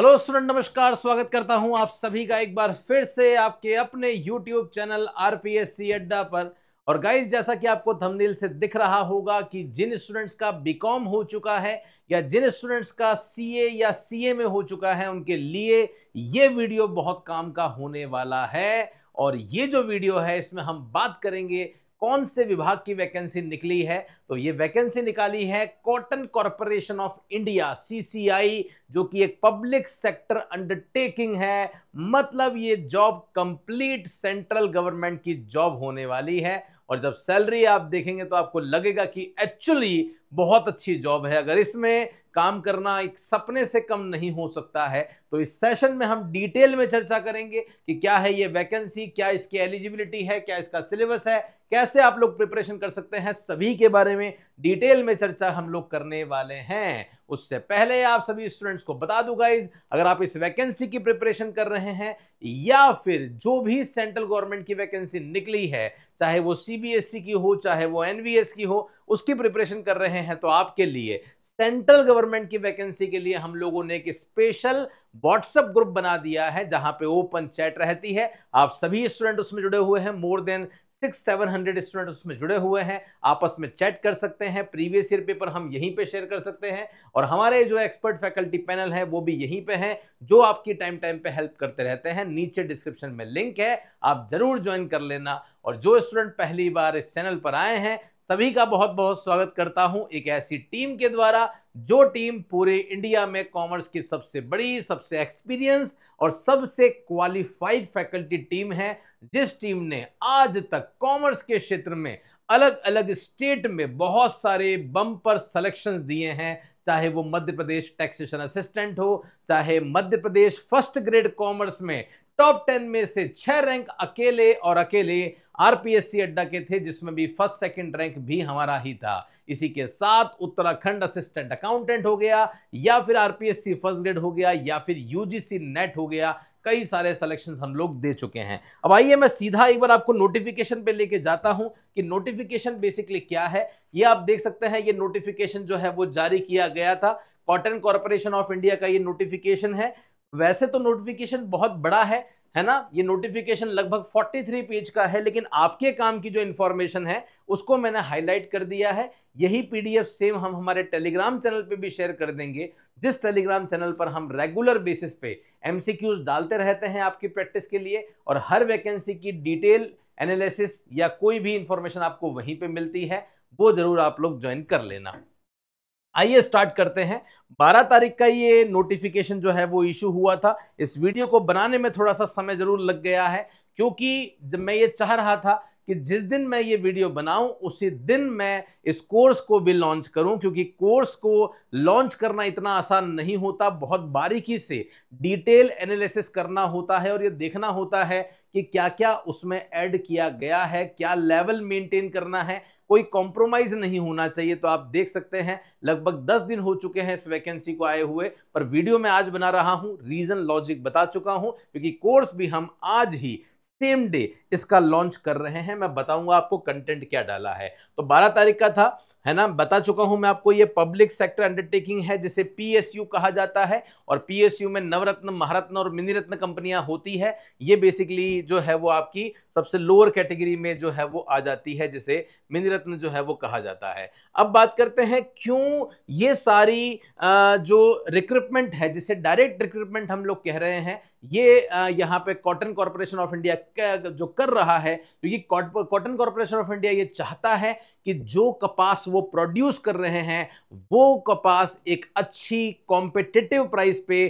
hello student नमस्कार स्वागत करता हूं आप सभी का एक बार फिर से आपके अपने यूट्यूब चैनल आरपीएससी अड्डा पर और गाइस जैसा कि आपको थंबनेल से दिख रहा होगा कि जिन स्टूडेंट्स का बीकॉम हो चुका है या जिन स्टूडेंट्स का सीए या सीए में हो चुका है उनके लिए ये वीडियो बहुत काम का होने वाला है और ये जो वीडियो है इसमें हम बात करेंगे कौन से विभाग की वैकेंसी निकली है तो ये वैकेंसी निकाली है cotton corporation of India CCI जो कि एक पब्लिक सेक्टर अंडरटेकिंग है मतलब ये जॉब कंप्लीट सेंट्रल गवर्नमेंट की जॉब होने वाली है और जब सैलरी आप देखेंगे तो आपको लगेगा कि एक्चुअली बहुत अच्छी जॉब है अगर इसमें काम करना एक सपने से कम नहीं हो सकता है तो इस सेशन में हम डिटेल में चर्चा करेंगे कि क्या है ये वैकेंसी क्या इसकी एलिजिबिलिटी है क्या इसका सिलेबस है कैसे आप लोग प्रिपरेशन कर सकते हैं सभी के बारे में डिटेल में चर्चा हम लोग करने वाले हैं उससे पहले आप सभी स्टूडेंट्स को बता दू गाइज अगर आप इस वैकेंसी की प्रिपरेशन कर रहे हैं या फिर जो भी सेंट्रल गवर्नमेंट की वैकेंसी निकली है चाहे वो सीबीएसई e की हो चाहे वो एनवीएस की हो उसकी प्रिपरेशन कर रहे हैं तो आपके लिए सेंट्रल गवर्नमेंट की वैकेंसी के लिए हम लोगों ने एक स्पेशल व्हाट्सएप ग्रुप बना दिया है जहां पे ओपन चैट रहती है आप सभी स्टूडेंट उसमें जुड़े हुए हैं more than six seven hundred student उसमें जुड़े हुए हैं आपस में चैट कर सकते हैं प्रीवियस ईयर पेपर हम यहीं पे शेयर कर सकते हैं और हमारे जो एक्सपर्ट फैकल्टी पैनल है वो भी यहीं पे हैं जो आपकी टाइम टाइम पे हेल्प करते रहते हैं नीचे डिस्क्रिप्शन में लिंक है आप जरूर ज्वाइन कर लेना और जो स्टूडेंट पहली बार इस चैनल पर आए हैं सभी का बहुत बहुत स्वागत करता हूं एक ऐसी टीम के द्वारा जो टीम पूरे इंडिया में कॉमर्स की सबसे बड़ी सबसे एक्सपीरियंस और सबसे क्वालिफाइड फैकल्टी टीम है जिस टीम ने आज तक कॉमर्स के क्षेत्र में अलग अलग स्टेट में बहुत सारे बम्पर सलेक्शंस दिए हैं चाहे वो मध्य प्रदेश टैक्सेशन असिस्टेंट हो चाहे Madhya Pradesh first grade commerce में टॉप टेन में से छह रैंक अकेले और अकेले आरपीएससी अड्डा के थे जिसमें भी फर्स्ट सेकंड रैंक भी हमारा ही था इसी के साथ उत्तराखंड असिस्टेंट अकाउंटेंट हो गया या फिर आरपीएससी फर्स्ट ग्रेड हो गया या फिर यूजीसी नेट हो गया कई सारे सिलेक्शन हम लोग दे चुके हैं अब आइए मैं सीधा एक बार आपको नोटिफिकेशन पे लेके जाता हूं कि नोटिफिकेशन बेसिकली क्या है ये आप देख सकते हैं ये नोटिफिकेशन जो है वो जारी किया गया था कॉटन कॉरपोरेशन ऑफ इंडिया का ये नोटिफिकेशन है वैसे तो नोटिफिकेशन बहुत बड़ा है है ना ये नोटिफिकेशन लगभग 43 पेज का है लेकिन आपके काम की जो इन्फॉर्मेशन है उसको मैंने हाईलाइट कर दिया है यही पीडीएफ सेम हम हमारे टेलीग्राम चैनल पे भी शेयर कर देंगे जिस टेलीग्राम चैनल पर हम रेगुलर बेसिस पे एमसीक्यूज डालते रहते हैं आपकी प्रैक्टिस के लिए और हर वैकेंसी की डिटेल एनालिसिस या कोई भी इंफॉर्मेशन आपको वहीं पर मिलती है वो जरूर आप लोग ज्वाइन कर लेना आइए स्टार्ट करते हैं 12 तारीख का ये नोटिफिकेशन जो है वो इशू हुआ था इस वीडियो को बनाने में थोड़ा सा समय ज़रूर लग गया है क्योंकि जब मैं ये चाह रहा था कि जिस दिन मैं ये वीडियो बनाऊं उसी दिन मैं इस कोर्स को भी लॉन्च करूं क्योंकि कोर्स को लॉन्च करना इतना आसान नहीं होता बहुत बारीकी से डिटेल एनालिसिस करना होता है और ये देखना होता है कि क्या क्या उसमें ऐड किया गया है क्या लेवल मेंटेन करना है कोई कॉम्प्रोमाइज नहीं होना चाहिए तो आप देख सकते हैं लगभग दस दिन हो चुके हैं इस वैकेंसी को आए हुए पर वीडियो में आज बना रहा हूं रीजन लॉजिक बता चुका हूं क्योंकि कोर्स भी हम आज ही सेम डे इसका लॉन्च कर रहे हैं मैं बताऊंगा आपको कंटेंट क्या डाला है तो बारह तारीख का था है ना बता चुका हूं मैं आपको ये पब्लिक सेक्टर अंडरटेकिंग है जिसे पीएसयू कहा जाता है और पीएसयू में नवरत्न महारत्न और मिनीरत्न कंपनियां होती है ये बेसिकली जो है वो आपकी सबसे लोअर कैटेगरी में जो है वो आ जाती है जिसे मिनीरत्न जो है वो कहा जाता है अब बात करते हैं क्यों ये सारी जो रिक्रूटमेंट है जिसे डायरेक्ट रिक्रूटमेंट हम लोग कह रहे हैं ये यहाँ पे कॉटन कॉरपोरेशन ऑफ इंडिया जो कर रहा है तो ये कॉटन कॉरपोरेशन ऑफ इंडिया ये चाहता है कि जो कपास वो प्रोड्यूस कर रहे हैं वो कपास एक अच्छी कॉम्पिटिटिव प्राइस पे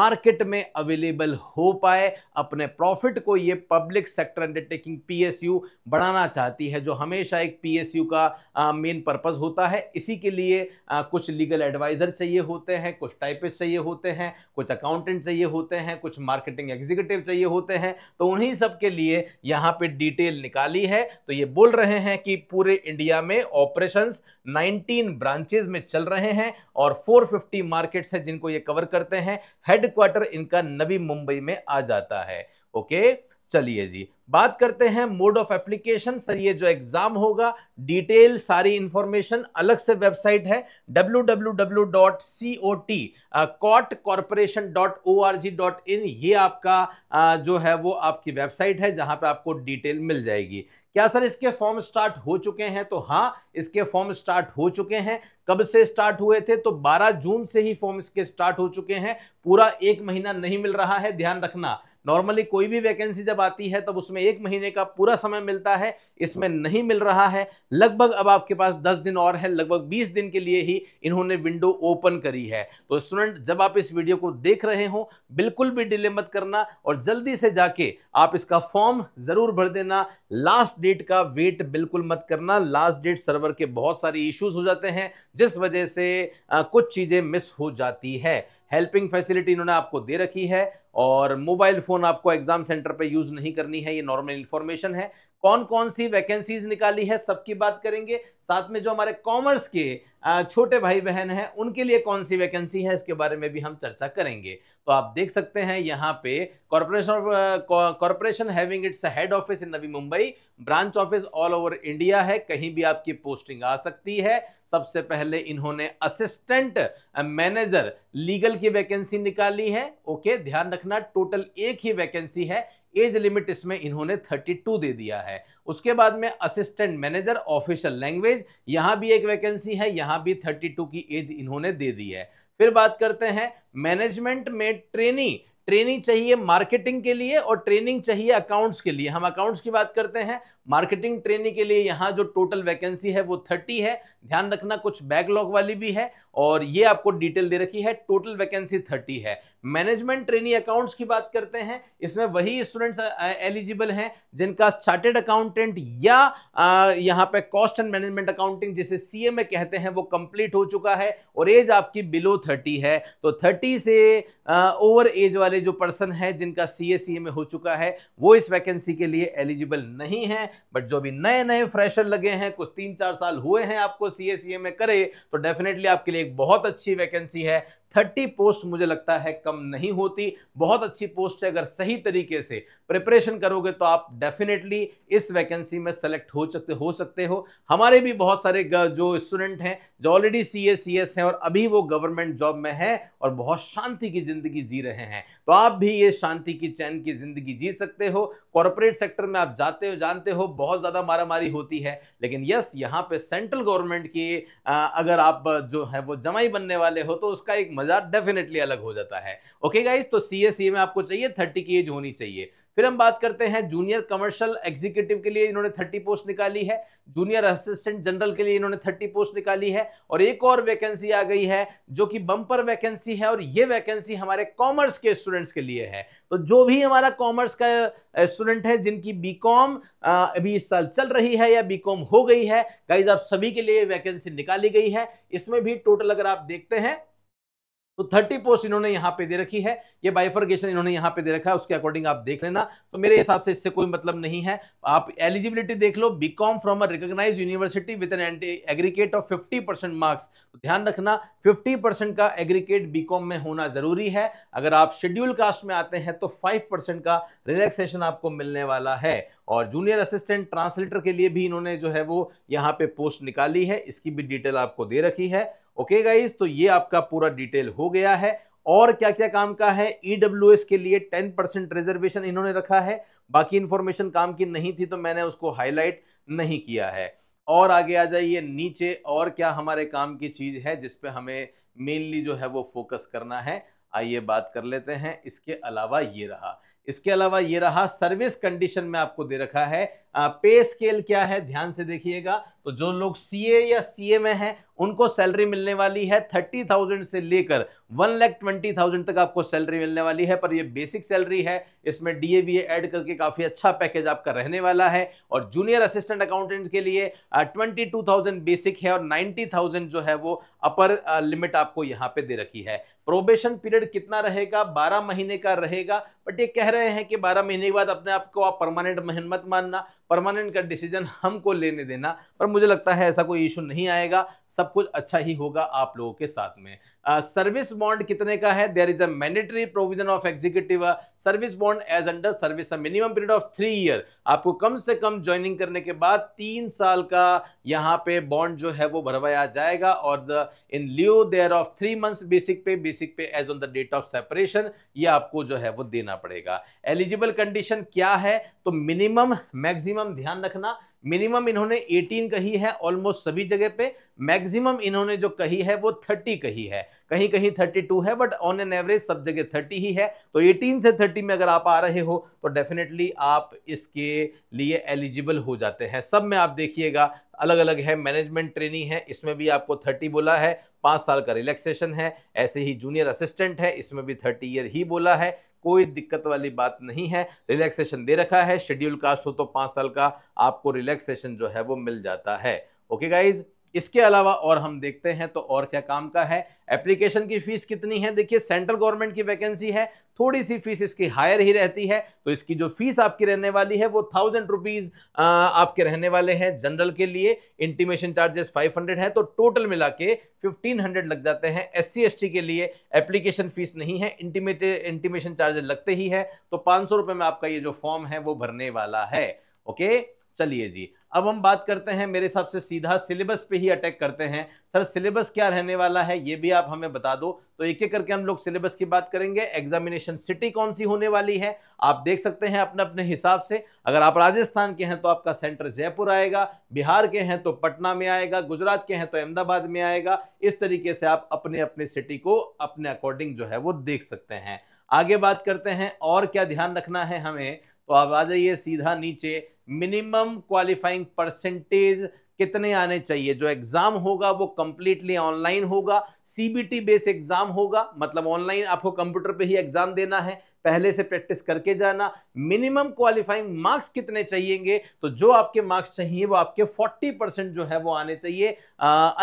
मार्केट में अवेलेबल हो पाए अपने प्रॉफिट को ये पब्लिक सेक्टर अंडरटेकिंग पीएसयू बढ़ाना चाहती है जो हमेशा एक पीएसयू का मेन पर्पज़ होता है इसी के लिए आ, कुछ लीगल एडवाइज़र चाहिए होते हैं कुछ टाइपिस्ट चाहिए होते हैं कुछ अकाउंटेंट चाहिए होते हैं कुछ मार्केट मार्केटिंग एग्जीक्यूटिव चाहिए होते हैं तो उन्हीं सब के लिए यहाँ पे डिटेल निकाली है तो ये बोल रहे हैं कि पूरे इंडिया में ऑपरेशंस 19 ब्रांचेज में चल रहे हैं और 450 मार्केट्स हैं जिनको ये कवर करते हैं हेडक्वार्टर इनका नवी मुंबई में आ जाता है ओके चलिए जी बात करते हैं मोड ऑफ एप्लीकेशन सर ये जो एग्जाम होगा डिटेल सारी इंफॉर्मेशन अलग से वेबसाइट है www.cot.corporation.org.in ये आपका जो है वो आपकी वेबसाइट है जहां पे आपको डिटेल मिल जाएगी क्या सर इसके फॉर्म स्टार्ट हो चुके हैं तो हाँ इसके फॉर्म स्टार्ट हो चुके हैं कब से स्टार्ट हुए थे तो 12 जून से ही फॉर्म इसके स्टार्ट हो चुके हैं पूरा एक महीना नहीं मिल रहा है ध्यान रखना नॉर्मली कोई भी वैकेंसी जब आती है तब उसमें एक महीने का पूरा समय मिलता है इसमें नहीं मिल रहा है लगभग अब आपके पास दस दिन और है लगभग बीस दिन के लिए ही इन्होंने विंडो ओपन करी है तो स्टूडेंट जब आप इस वीडियो को देख रहे हो बिल्कुल भी डिले मत करना और जल्दी से जाके आप इसका फॉर्म ज़रूर भर देना लास्ट डेट का वेट बिल्कुल मत करना लास्ट डेट सर्वर के बहुत सारे इश्यूज हो जाते हैं जिस वजह से आ, कुछ चीज़ें मिस हो जाती है हेल्पिंग फैसिलिटी इन्होंने आपको दे रखी है और मोबाइल फ़ोन आपको एग्ज़ाम सेंटर पे यूज़ नहीं करनी है ये नॉर्मल इन्फॉर्मेशन है कौन कौन सी वैकेंसीज निकाली है सबकी बात करेंगे साथ में जो हमारे कॉमर्स के छोटे भाई बहन हैं उनके लिए कौन सी वैकेंसी है इसके बारे में भी हम चर्चा करेंगे तो आप देख सकते हैं यहाँ पे corporation of corporation having its head office in Navi Mumbai branch office all over India है कहीं भी आपकी पोस्टिंग आ सकती है सबसे पहले इन्होंने असिस्टेंट मैनेजर लीगल की वैकेंसी निकाली है ओके ध्यान रखना टोटल एक ही वैकेंसी है एज लिमिट इसमें इन्होंने 32 दे दिया है उसके बाद में असिस्टेंट मैनेजर ऑफिशियल लैंग्वेज यहाँ भी एक वैकेंसी है यहाँ भी 32 की एज इन्होंने दे दी है फिर बात करते हैं मैनेजमेंट में ट्रेनी ट्रेनिंग चाहिए मार्केटिंग के लिए और ट्रेनिंग चाहिए अकाउंट्स के लिए हम अकाउंट्स की बात करते हैं मार्केटिंग ट्रेनिंग के लिए यहाँ जो टोटल वैकेंसी है वो थर्टी है ध्यान रखना कुछ बैकलॉग वाली भी है और ये आपको डिटेल दे रखी है टोटल वैकेंसी थर्टी है मैनेजमेंट ट्रेनिंग अकाउंट्स की बात करते हैं इसमें वही स्टूडेंट्स एलिजिबल हैं जिनका चार्टेड अकाउंटेंट या यहाँ पे कॉस्ट एंड मैनेजमेंट अकाउंटिंग जिसे सीएमए कहते हैं वो कंप्लीट हो चुका है और एज आपकी बिलो थर्टी है तो थर्टी से ओवर एज वाले जो पर्सन है जिनका सी ए हो चुका है वो इस वैकेंसी के लिए एलिजिबल नहीं है बट जो भी नए नए फ्रेशर लगे हैं कुछ तीन चार साल हुए हैं आपको सी में करे तो डेफिनेटली आपके लिए एक बहुत अच्छी वैकेंसी है थर्टी पोस्ट मुझे लगता है कम नहीं होती बहुत अच्छी पोस्ट है अगर सही तरीके से प्रिपरेशन करोगे तो आप डेफिनेटली इस वैकेंसी में सेलेक्ट हो सकते हो सकते हो हमारे भी बहुत सारे जो स्टूडेंट हैं जो already C S C S हैं और अभी वो गवर्नमेंट जॉब में हैं और बहुत शांति की ज़िंदगी जी रहे हैं तो आप भी ये शांति की चैन की ज़िंदगी जी सकते हो कॉरपोरेट सेक्टर में आप जाते हो जानते हो बहुत ज़्यादा मारामारी होती है लेकिन यस यहाँ पे सेंट्रल गवर्नमेंट की अगर आप जो है वो जमाई बनने वाले हो तो उसका एक मजा डेफिनेटली अलग हो जाता है ओके गाइज तो सी एस e में आपको चाहिए थर्टी की एज होनी चाहिए फिर हम बात करते हैं जूनियर कमर्शियल एग्जीक्यूटिव के लिए इन्होंने 30 पोस्ट निकाली है जूनियर असिस्टेंट जनरल के लिए इन्होंने 30 पोस्ट निकाली है और एक और वैकेंसी आ गई है जो कि बम्पर वैकेंसी है और ये वैकेंसी हमारे कॉमर्स के स्टूडेंट्स के लिए है तो जो भी हमारा कॉमर्स का स्टूडेंट है जिनकी बी अभी इस साल चल रही है या बी हो गई है गाइज आप सभी के लिए वैकेंसी निकाली गई है इसमें भी टोटल अगर आप देखते हैं तो 30 पोस्ट इन्होंने यहाँ पे दे रखी है ये बाइफर्गेशन इन्होंने यहाँ पे दे रखा है उसके अकॉर्डिंग आप देख लेना तो मेरे हिसाब से इससे कोई मतलब नहीं है आप एलिजिबिलिटी देख लो BCom from a recognised university with an aggregate of 50 percent marks तो ध्यान रखना 50 परसेंट का एग्रीकेट बीकॉम में होना जरूरी है अगर आप शेड्यूल कास्ट में आते हैं तो फाइव का रिलैक्सेशन आपको मिलने वाला है और जूनियर असिस्टेंट ट्रांसलेटर के लिए भी इन्होंने जो है वो यहाँ पे पोस्ट निकाली है इसकी भी डिटेल आपको दे रखी है ओके गाइज तो ये आपका पूरा डिटेल हो गया है और क्या क्या काम का है ईडब्ल्यू e के लिए टेन परसेंट रिजर्वेशन इन्होंने रखा है बाकी इन्फॉर्मेशन काम की नहीं थी तो मैंने उसको हाईलाइट नहीं किया है और आगे आ जाइए नीचे और क्या हमारे काम की चीज़ है जिसपे हमें मेनली जो है वो फोकस करना है आइए बात कर लेते हैं इसके अलावा ये रहा इसके अलावा ये रहा सर्विस कंडीशन में आपको दे रखा है पे स्केल क्या है ध्यान से देखिएगा तो जो लोग सीए या सीए में हैं उनको सैलरी मिलने वाली है थर्टी थाउजेंड से लेकर वन लैख ट्वेंटी थाउजेंड तक आपको सैलरी मिलने वाली है पर ये बेसिक सैलरी है इसमें डी ए ऐड करके काफ़ी अच्छा पैकेज आपका रहने वाला है और जूनियर असिस्टेंट अकाउंटेंट के लिए ट्वेंटी टू थाउजेंड बेसिक है और नाइन्टी थाउजेंड जो है वो अपर लिमिट आपको यहाँ पे दे रखी है प्रोबेशन पीरियड कितना रहेगा बारह महीने का रहेगा बट ये कह रहे हैं कि बारह महीने के बाद अपने आप को आप परमानेंट मेहनत मानना परमानेंट का डिसीजन हमको लेने देना पर मुझे लगता है ऐसा कोई इशू नहीं आएगा सब कुछ अच्छा ही होगा आप लोगों के साथ में सर्विस बॉन्ड कितने का है there is a mandatory provision of executive service bond as under service minimum period of three year आपको कम से कम ज्वाइनिंग करने के बाद तीन साल का यहाँ पे बॉन्ड जो है वो भरवाया जाएगा और in lieu thereof three months basic pay basic pay as on the date of separation ये आपको जो है वो देना पड़ेगा एलिजिबल कंडीशन क्या है तो मिनिमम मैक्सिमम ध्यान रखना मिनिमम इन्होंने 18 कही है ऑलमोस्ट सभी जगह पे मैक्सिमम इन्होंने जो कही है वो 30 कही है कहीं कहीं 32 है बट ऑन एन एवरेज सब जगह 30 ही है तो 18 से 30 में अगर आप आ रहे हो तो डेफिनेटली आप इसके लिए एलिजिबल हो जाते हैं सब में आप देखिएगा अलग अलग है मैनेजमेंट ट्रेनिंग है इसमें भी आपको 30 बोला है पाँच साल का रिलैक्सेशन है ऐसे ही जूनियर असिस्टेंट है इसमें भी थर्टी ईयर ही बोला है कोई दिक्कत वाली बात नहीं है रिलैक्सेशन दे रखा है शेड्यूल कास्ट हो तो पाँच साल का आपको रिलैक्सेशन जो है वो मिल जाता है ओके गाइज इसके अलावा और हम देखते हैं तो और क्या काम का है एप्लीकेशन की फीस कितनी है देखिए सेंट्रल गवर्नमेंट की वैकेंसी है थोड़ी सी फीस इसकी हायर ही रहती है तो इसकी जो फीस आपकी रहने वाली है वो थाउजेंड रुपीज़ आपके रहने वाले हैं जनरल के लिए इंटीमेशन चार्जेस फाइव हंड्रेड है तो टोटल मिला के फिफ्टीन हंड्रेड लग जाते हैं एस सी के लिए एप्लीकेशन फीस नहीं है इंटीमेट इंटीमेशन चार्जेस लगते ही है तो पाँच सौ में आपका ये जो फॉर्म है वो भरने वाला है ओके चलिए जी अब हम बात करते हैं मेरे हिसाब से सीधा सिलेबस पे ही अटैक करते हैं सर सिलेबस क्या रहने वाला है ये भी आप हमें बता दो तो एक एक करके हम लोग सिलेबस की बात करेंगे एग्जामिनेशन सिटी कौन सी होने वाली है आप देख सकते हैं अपने अपने हिसाब से अगर आप राजस्थान के हैं तो आपका सेंटर जयपुर आएगा बिहार के हैं तो पटना में आएगा गुजरात के हैं तो अहमदाबाद में आएगा इस तरीके से आप अपने अपने सिटी को अपने अकॉर्डिंग जो है वो देख सकते हैं आगे बात करते हैं और क्या ध्यान रखना है हमें तो आप आ जाइए सीधा नीचे मिनिमम क्वालिफाइंग परसेंटेज कितने आने चाहिए जो एग्ज़ाम होगा वो कंप्लीटली ऑनलाइन होगा सीबीटी बेस एग्ज़ाम होगा मतलब ऑनलाइन आपको कंप्यूटर पे ही एग्ज़ाम देना है पहले से प्रैक्टिस करके जाना मिनिमम क्वालिफाइंग मार्क्स कितने चाहिएंगे तो जो आपके मार्क्स चाहिए वो आपके 40 परसेंट जो है वो आने चाहिए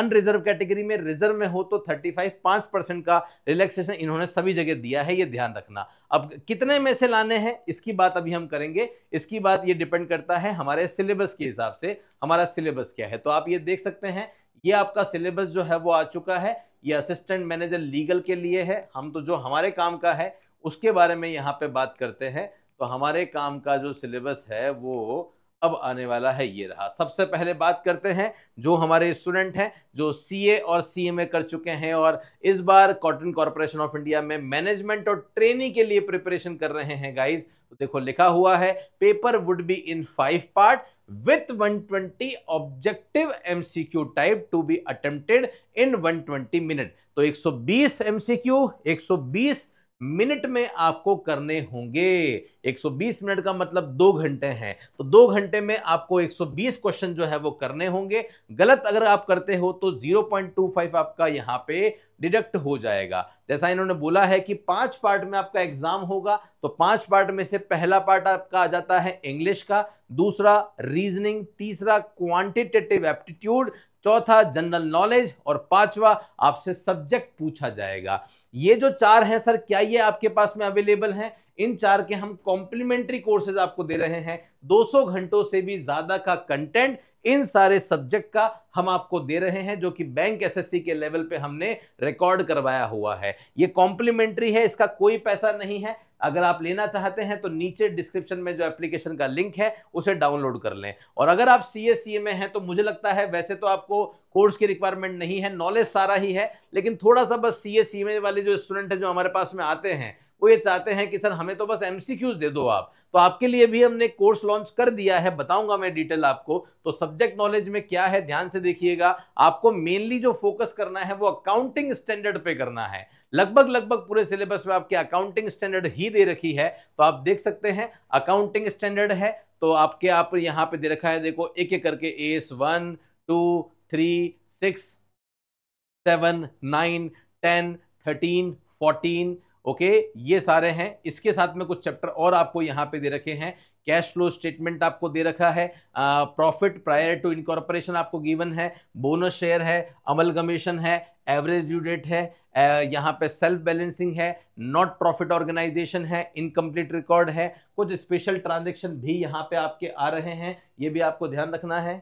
अनरिजर्व कैटेगरी में रिजर्व में हो तो 35 पाँच परसेंट का रिलैक्सेशन इन्होंने सभी जगह दिया है ये ध्यान रखना अब कितने में से लाने हैं इसकी बात अभी हम करेंगे इसकी बात ये डिपेंड करता है हमारे सिलेबस के हिसाब से हमारा सिलेबस क्या है तो आप ये देख सकते हैं ये आपका सिलेबस जो है वो आ चुका है ये असिस्टेंट मैनेजर लीगल के लिए है हम तो जो हमारे काम का है उसके बारे में यहाँ पे बात करते हैं तो हमारे काम का जो सिलेबस है वो अब आने वाला है ये रहा सबसे पहले बात करते हैं जो हमारे स्टूडेंट हैं जो सीए और सीएमए कर चुके हैं और इस बार कॉटन कॉरपोरेशन ऑफ इंडिया में मैनेजमेंट और ट्रेनिंग के लिए प्रिपरेशन कर रहे हैं गाइज तो देखो लिखा हुआ है paper would be in five part M 120 Q type to be be in one 120 minute तो 120 सौ बीस मिनट में आपको करने होंगे 120 मिनट का मतलब दो घंटे हैं तो दो घंटे में आपको 120 क्वेश्चन जो है वो करने होंगे गलत अगर आप करते हो तो 0.25 आपका यहाँ पे डिडक्ट हो जाएगा जैसा इन्होंने बोला है कि पांच पार्ट में आपका एग्जाम होगा तो पांच पार्ट में से पहला पार्ट आपका आ जाता है इंग्लिश का दूसरा रीजनिंग तीसरा क्वांटिटेटिव एप्टीट्यूड चौथा जनरल नॉलेज और पांचवा आपसे सब्जेक्ट पूछा जाएगा ये जो चार हैं सर क्या ये आपके पास में अवेलेबल हैं इन चार के हम कॉम्प्लीमेंट्री कोर्सेज आपको दे रहे हैं 200 घंटों से भी ज़्यादा का कंटेंट इन सारे सब्जेक्ट का हम आपको दे रहे हैं जो कि बैंक एसएससी के लेवल पे हमने रिकॉर्ड करवाया हुआ है ये कॉम्प्लीमेंट्री है इसका कोई पैसा नहीं है अगर आप लेना चाहते हैं तो नीचे डिस्क्रिप्शन में जो एप्लीकेशन का लिंक है उसे डाउनलोड कर लें और अगर आप सी एस e में हैं तो मुझे लगता है वैसे तो आपको कोर्स की रिक्वायरमेंट नहीं है नॉलेज सारा ही है लेकिन थोड़ा सा बस सी एस e में वाले जो स्टूडेंट हैं जो हमारे पास में आते हैं वो ये चाहते हैं कि सर हमें तो बस एम दे दो आप तो आपके लिए भी हमने कोर्स लॉन्च कर दिया है बताऊंगा मैं डिटेल आपको तो सब्जेक्ट नॉलेज में क्या है ध्यान से देखिएगा आपको मेनली जो फोकस करना है वो अकाउंटिंग स्टैंडर्ड पे करना है लगभग लगभग पूरे सिलेबस में आपके अकाउंटिंग स्टैंडर्ड ही दे रखी है तो आप देख सकते हैं अकाउंटिंग स्टैंडर्ड है तो आपके आप यहाँ पे दे रखा है देखो एक एक करके S one two three six seven nine ten thirteen fourteen okay ये सारे हैं इसके साथ में कुछ चैप्टर और आपको यहाँ पे दे रखे हैं कैश फ्लो स्टेटमेंट आपको दे रखा है प्रॉफिट प्रायर टू इनकॉर्पोरेशन आपको गिवन है बोनस शेयर है अमल गमेशन है एवरेज ड्यू डेट है यहाँ पे सेल्फ बैलेंसिंग है नॉट प्रॉफिट ऑर्गेनाइजेशन है इनकम्प्लीट रिकॉर्ड है कुछ स्पेशल ट्रांजेक्शन भी यहाँ पे आपके आ रहे हैं ये भी आपको ध्यान रखना है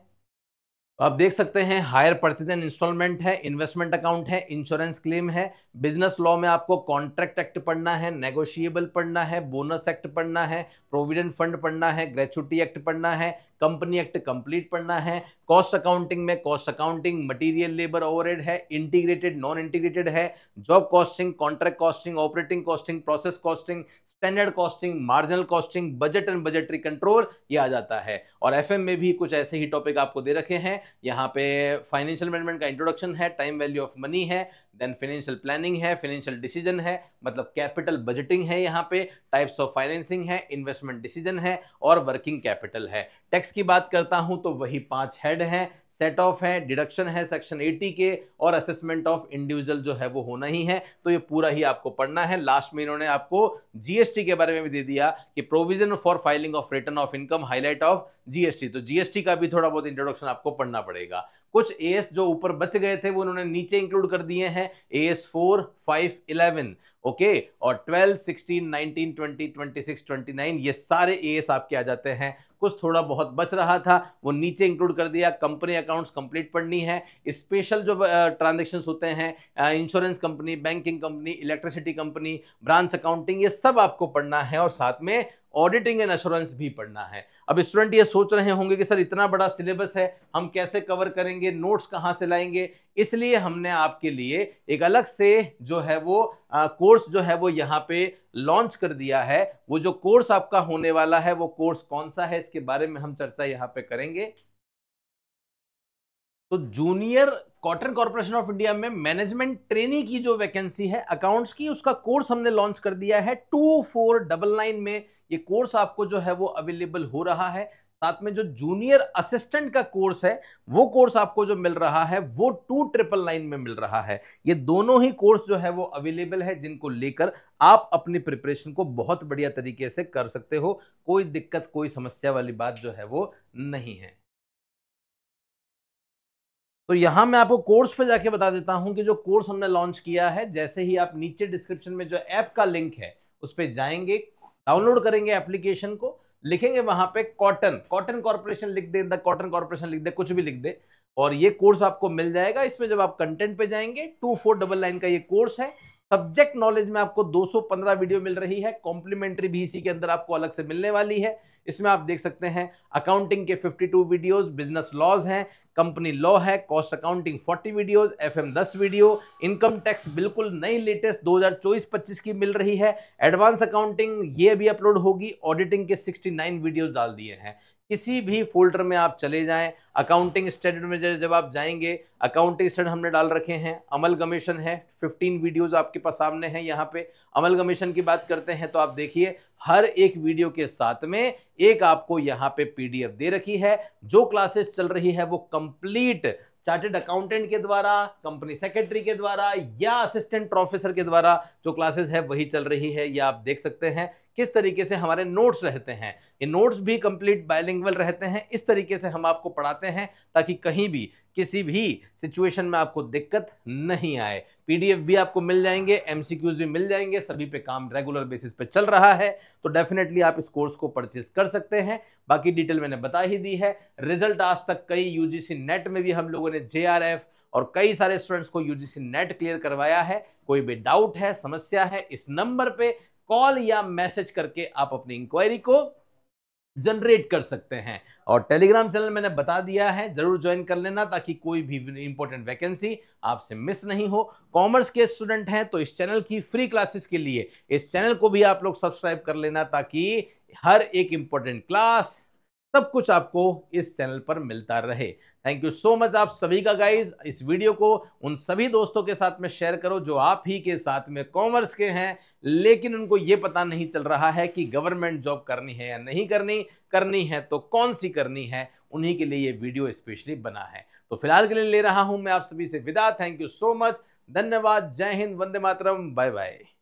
तो आप देख सकते हैं हायर परचेज एंड इंस्टॉलमेंट है इन्वेस्टमेंट अकाउंट है इंश्योरेंस क्लेम है बिजनेस लॉ में आपको कॉन्ट्रैक्ट एक्ट पढ़ना है नेगोशिएबल पढ़ना है बोनस एक्ट पढ़ना है प्रोविडेंट फंड पढ़ना है ग्रेचुटी एक्ट पढ़ना है कंपनी एक्ट कंप्लीट पढ़ना है कॉस्ट अकाउंटिंग में cost accounting material labour overhead है इंटीग्रेटेड नॉन इंटीग्रेटेड है job costing contract costing operating costing process costing standard costing marginal costing budget and budgetary control ये आ जाता है और एफ में भी कुछ ऐसे ही टॉपिक आपको दे रखे हैं यहाँ पे फाइनेंशियल मैनेजमेंट का इंट्रोडक्शन है टाइम वैल्यू ऑफ मनी है देन फाइनेंशियल प्लानिंग है फाइनेंशियल डिसीजन है मतलब कैपिटल बजटिंग है यहाँ पे टाइप्स ऑफ फाइनेंसिंग है इन्वेस्टमेंट डिसीजन है और वर्किंग कैपिटल है टैक्स की बात करता हूं तो वही पांच हेड हैं सेट ऑफ है डिडक्शन है सेक्शन 80 के और असेसमेंट ऑफ इंडिविजुअल जो है वो होना ही है तो ये पूरा ही आपको पढ़ना है लास्ट में इन्होंने आपको जीएसटी के बारे में भी दे दिया कि provision for filing of return of income highlight of GST तो जीएसटी का भी थोड़ा बहुत इंट्रोडक्शन आपको पढ़ना पड़ेगा कुछ ए जो ऊपर बच गए थे वो उन्होंने नीचे इंक्लूड कर दिए हैं A S four five eleven okay और twelve sixteen nineteen twenty twenty six twenty nine ये सारे ए एस आपके आ जाते हैं कुछ थोड़ा बहुत बच रहा था वो नीचे इंक्लूड कर दिया कंपनी अकाउंट्स कंप्लीट पढ़नी है स्पेशल जो ट्रांजेक्शन होते हैं insurance company banking company electricity company branch accounting ये सब आपको पढ़ना है और साथ में ऑडिटिंग एंड एश्योरेंस भी पढ़ना है अब स्टूडेंट ये सोच रहे होंगे कि सर इतना बड़ा सिलेबस है हम कैसे कवर करेंगे नोट्स कहाँ से लाएंगे इसलिए हमने आपके लिए एक अलग से जो है वो आ, कोर्स जो है वो यहाँ पे लॉन्च कर दिया है वो जो कोर्स आपका होने वाला है वो कोर्स कौन सा है इसके बारे में हम चर्चा यहाँ पे करेंगे तो junior cotton corporation of India में मैनेजमेंट ट्रेनिंग की जो वैकेंसी है अकाउंट्स की उसका कोर्स हमने लॉन्च कर दिया है टू फोर डबल नाइन में ये कोर्स आपको जो है वो अवेलेबल हो रहा है साथ में जो जूनियर असिस्टेंट का कोर्स है वो कोर्स आपको जो मिल रहा है वो टू ट्रिपल नाइन में मिल रहा है ये दोनों ही कोर्स जो है वो अवेलेबल है जिनको लेकर आप अपनी प्रिपरेशन को बहुत बढ़िया तरीके से कर सकते हो कोई दिक्कत कोई समस्या वाली बात जो है वो नहीं है तो यहां मैं आपको कोर्स पे जाके बता देता हूं कि जो कोर्स हमने लॉन्च किया है जैसे ही आप नीचे डिस्क्रिप्शन में जो ऐप का लिंक है उस पर जाएंगे डाउनलोड करेंगे एप्लीकेशन को लिखेंगे वहां पे कॉटन कॉटन कॉरपोरेशन लिख दे द कॉटन कॉर्पोरेशन लिख दे कुछ भी लिख दे और ये कोर्स आपको मिल जाएगा इसमें जब आप कंटेंट पे जाएंगे टू फोर डबल लाइन का ये कोर्स है सब्जेक्ट नॉलेज में आपको 215 वीडियो मिल रही है कॉम्प्लीमेंट्री भी इसी के अंदर आपको अलग से मिलने वाली है इसमें आप देख सकते हैं अकाउंटिंग के 52 वीडियोस बिजनेस लॉज हैं कंपनी लॉ है cost accounting 40 videos FM 10 video income tax बिल्कुल नई लेटेस्ट 2024-25 की मिल रही है एडवांस अकाउंटिंग ये भी अपलोड होगी ऑडिटिंग के 69 वीडियोस डाल दिए हैं किसी भी फोल्डर में आप चले जाएं अकाउंटिंग स्टैंडर्ड में जब आप जाएंगे अकाउंटिंग स्टैंडर्ड हमने डाल रखे हैं अमल कमीशन है 15 वीडियोस आपके पास सामने हैं यहाँ पे अमल कमीशन की बात करते हैं तो आप देखिए हर एक वीडियो के साथ में एक आपको यहाँ पे पीडीएफ दे रखी है जो क्लासेस चल रही है वो कंप्लीट चार्टेड अकाउंटेंट के द्वारा कंपनी सेक्रेटरी के द्वारा या असिस्टेंट प्रोफेसर के द्वारा जो क्लासेस है वही चल रही है या आप देख सकते हैं किस तरीके से हमारे नोट्स रहते हैं ये नोट्स भी कंप्लीट बायलिंग रहते हैं इस तरीके से हम आपको पढ़ाते हैं ताकि कहीं भी किसी भी सिचुएशन में आपको दिक्कत नहीं आए पीडीएफ भी आपको मिल जाएंगे एमसीक्यूज भी मिल जाएंगे सभी पे काम रेगुलर बेसिस पे चल रहा है तो डेफिनेटली आप इस कोर्स को परचेज कर सकते हैं बाकी डिटेल मैंने बता ही दी है रिजल्ट आज तक कई यूजीसी नेट में भी हम लोगों ने जे और कई सारे स्टूडेंट्स को यूजीसी नेट क्लियर करवाया है कोई भी डाउट है समस्या है इस नंबर पे कॉल या मैसेज करके आप अपनी इंक्वायरी को जनरेट कर सकते हैं और टेलीग्राम चैनल मैंने बता दिया है जरूर ज्वाइन कर लेना ताकि कोई भी इंपॉर्टेंट वैकेंसी आपसे मिस नहीं हो कॉमर्स के स्टूडेंट हैं तो इस चैनल की फ्री क्लासेस के लिए इस चैनल को भी आप लोग सब्सक्राइब कर लेना ताकि हर एक इंपॉर्टेंट क्लास सब कुछ आपको इस चैनल पर मिलता रहे थैंक यू सो मच आप सभी का गाइज इस वीडियो को उन सभी दोस्तों के साथ में शेयर करो जो आप ही के साथ में कॉमर्स के हैं लेकिन उनको ये पता नहीं चल रहा है कि गवर्नमेंट जॉब करनी है या नहीं करनी करनी है तो कौन सी करनी है उन्हीं के लिए ये वीडियो स्पेशली बना है तो फिलहाल के लिए ले रहा हूं मैं आप सभी से विदा थैंक यू सो मच धन्यवाद जय हिंद वंदे मातरम बाय बाय